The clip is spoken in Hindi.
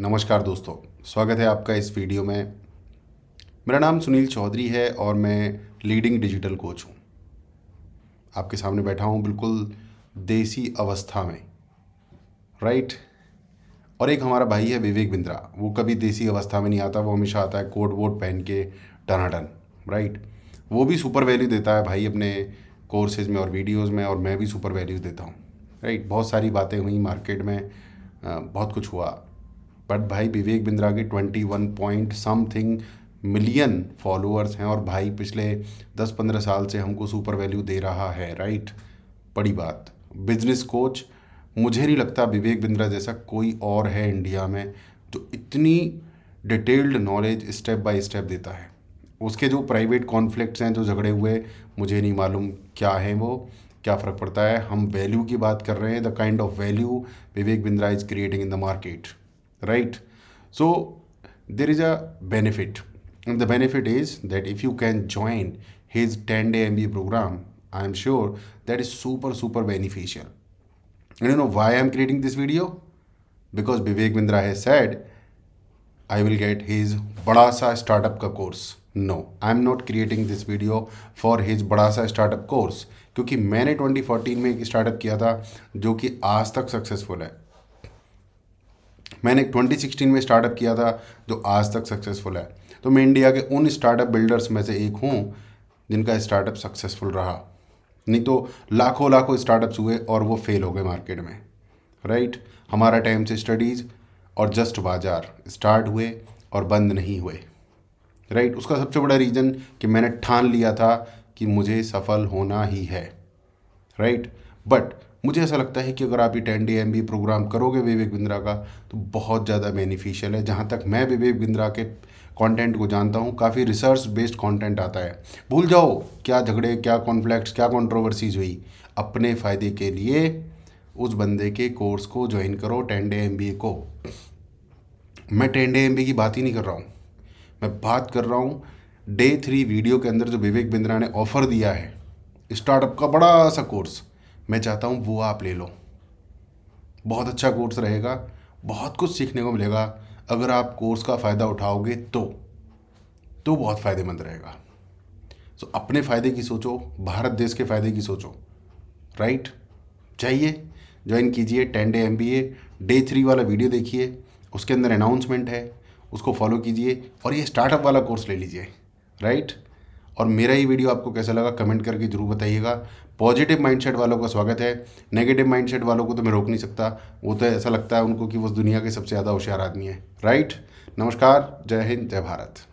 नमस्कार दोस्तों स्वागत है आपका इस वीडियो में मेरा नाम सुनील चौधरी है और मैं लीडिंग डिजिटल कोच हूँ आपके सामने बैठा हूँ बिल्कुल देसी अवस्था में राइट और एक हमारा भाई है विवेक बिंद्रा वो कभी देसी अवस्था में नहीं आता वो हमेशा आता है कोट वोट पहन के टनाटन राइट वो भी सुपर वैल्यू देता है भाई अपने कोर्सेज में और वीडियोज़ में और मैं भी सुपर वैल्यूज़ देता हूँ राइट बहुत सारी बातें हुई मार्केट में बहुत कुछ हुआ बट भाई विवेक बिंद्रा के twenty one point something million followers हैं और भाई पिछले दस पंद्रह साल से हमको सुपर वैल्यू दे रहा है राइट बड़ी बात बिजनेस कोच मुझे नहीं लगता विवेक बिंद्रा जैसा कोई और है इंडिया में जो इतनी detailed knowledge step by step देता है उसके जो प्राइवेट कॉन्फ्लिक्ट्स हैं जो झगड़े हुए मुझे नहीं मालूम क्या है वो क्या फ़र्क पड़ता है हम वैल्यू की बात कर रहे हैं the kind of value Vivek Bindra is creating in the market right so there is a benefit and the benefit is that if you can join his 10 day mba program i am sure that is super super beneficial and you know why i am creating this video because vivek bindra has said i will get his bada sa startup ka course no i am not creating this video for his bada sa startup course क्योंकि मैंने 2014 में एक स्टार्टअप किया था जो कि आज तक सक्सेसफुल है मैंने सिक्सटीन में स्टार्टअप किया था जो आज तक सक्सेसफुल है तो मैं इंडिया के उन स्टार्टअप बिल्डर्स में से एक हूँ जिनका स्टार्टअप सक्सेसफुल रहा नहीं तो लाखों लाखों स्टार्टअप्स हुए और वो फेल हो गए मार्केट में राइट हमारा टाइम से स्टडीज़ और जस्ट बाजार स्टार्ट हुए और बंद नहीं हुए राइट उसका सबसे बड़ा रीज़न कि मैंने ठान लिया था कि मुझे सफल होना ही है राइट बट मुझे ऐसा लगता है कि अगर आप ये टेन डे एम प्रोग्राम करोगे विवेक बिंद्रा का तो बहुत ज़्यादा बेनिफिशियल है जहाँ तक मैं विवेक बिंद्रा के कंटेंट को जानता हूँ काफ़ी रिसर्च बेस्ड कंटेंट आता है भूल जाओ क्या झगड़े क्या कॉन्फ्लैक्ट्स क्या कॉन्ट्रोवर्सीज हुई अपने फ़ायदे के लिए उस बंदे के कोर्स को ज्वाइन करो टेन डे एम को मैं टेन डे एम की बात ही नहीं कर रहा हूँ मैं बात कर रहा हूँ डे थ्री वीडियो के अंदर जो विवेक बिंद्रा ने ऑफ़र दिया है स्टार्टअप का बड़ा सा कोर्स मैं चाहता हूँ वो आप ले लो बहुत अच्छा कोर्स रहेगा बहुत कुछ सीखने को मिलेगा अगर आप कोर्स का फ़ायदा उठाओगे तो तो बहुत फ़ायदेमंद रहेगा सो so, अपने फ़ायदे की सोचो भारत देश के फ़ायदे की सोचो राइट चाहिए ज्वाइन कीजिए ten day M day three वाला वीडियो देखिए उसके अंदर अनाउंसमेंट है उसको फॉलो कीजिए और ये स्टार्टअप वाला कोर्स ले लीजिए राइट और मेरा ये वीडियो आपको कैसा लगा कमेंट करके ज़रूर बताइएगा पॉजिटिव माइंडसेट वालों का स्वागत है नेगेटिव माइंडसेट वालों को तो मैं रोक नहीं सकता वो तो ऐसा लगता है उनको कि वो दुनिया के सबसे ज़्यादा होशियार आदमी है राइट नमस्कार जय हिंद जय भारत